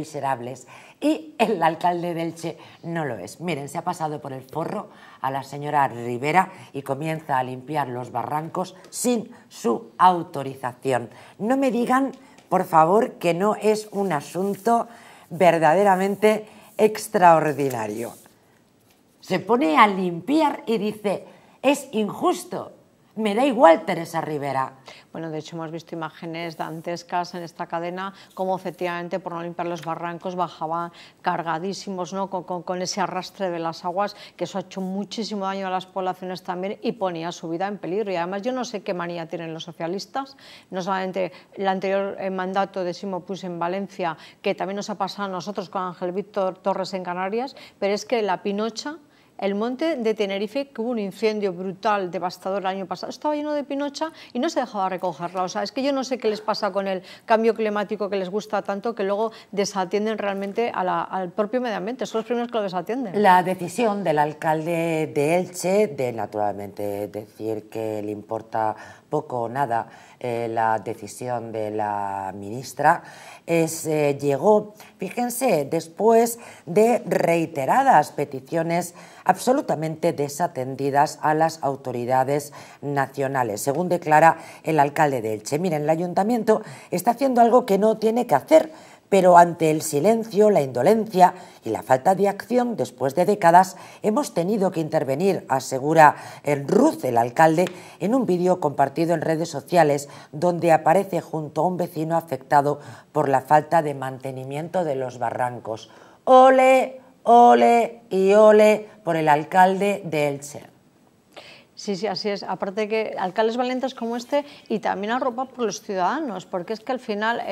miserables. Y el alcalde del Che no lo es. Miren, se ha pasado por el forro a la señora Rivera y comienza a limpiar los barrancos sin su autorización. No me digan, por favor, que no es un asunto verdaderamente extraordinario. Se pone a limpiar y dice, es injusto, me da igual Teresa Rivera. Bueno, de hecho hemos visto imágenes dantescas en esta cadena, como efectivamente por no limpiar los barrancos bajaban cargadísimos, ¿no? Con, ese arrastre de las aguas, que eso ha hecho muchísimo daño a las poblaciones también y ponía su vida en peligro. Y además yo no sé qué manía tienen los socialistas, no solamente el anterior eh, mandato de Simo Puig en Valencia, que también nos ha pasado a nosotros con Ángel Víctor Torres en Canarias, pero es que la Pinocha el monte de Tenerife, que hubo un incendio brutal, devastador el año pasado, estaba lleno de pinocha y no se dejaba recogerla. O sea, es que yo no sé qué les pasa con el cambio climático que les gusta tanto que luego desatienden realmente al propio medio ambiente. Son los primeros que lo desatienden. La decisión del alcalde de Elche de, naturalmente, decir que le importa poco o nada eh, la decisión de la ministra es, eh, llegó, fíjense, después de reiteradas peticiones absolutamente desatendidas a las autoridades nacionales, según declara el alcalde de Elche. Miren, el ayuntamiento está haciendo algo que no tiene que hacer, pero ante el silencio, la indolencia y la falta de acción después de décadas, hemos tenido que intervenir, asegura el Ruz, el alcalde, en un vídeo compartido en redes sociales donde aparece junto a un vecino afectado por la falta de mantenimiento de los barrancos. ¡Ole! Ole y ole por el alcalde de Elche. Sí, sí, así es. Aparte que alcaldes valientes como este y también arropa por los ciudadanos, porque es que al final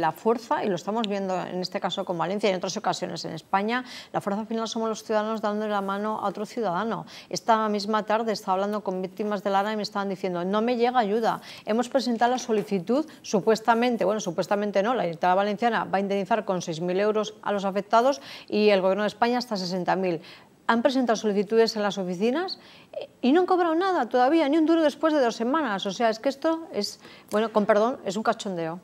la fuerza, y lo estamos viendo en este caso con Valencia y en otras ocasiones en España, la fuerza final somos los ciudadanos dándole la mano a otro ciudadano. Esta misma tarde estaba hablando con víctimas de Lara y me estaban diciendo, no me llega ayuda. Hemos presentado la solicitud, supuestamente, bueno, supuestamente no, la directora Valenciana va a indemnizar con 6.000 euros a los afectados y el Gobierno de España hasta 60.000 han presentado solicitudes en las oficinas eh, y no han cobrado nada todavía, ni un duro después de dos semanas. O sea, es que esto es, bueno, con perdón, es un cachondeo.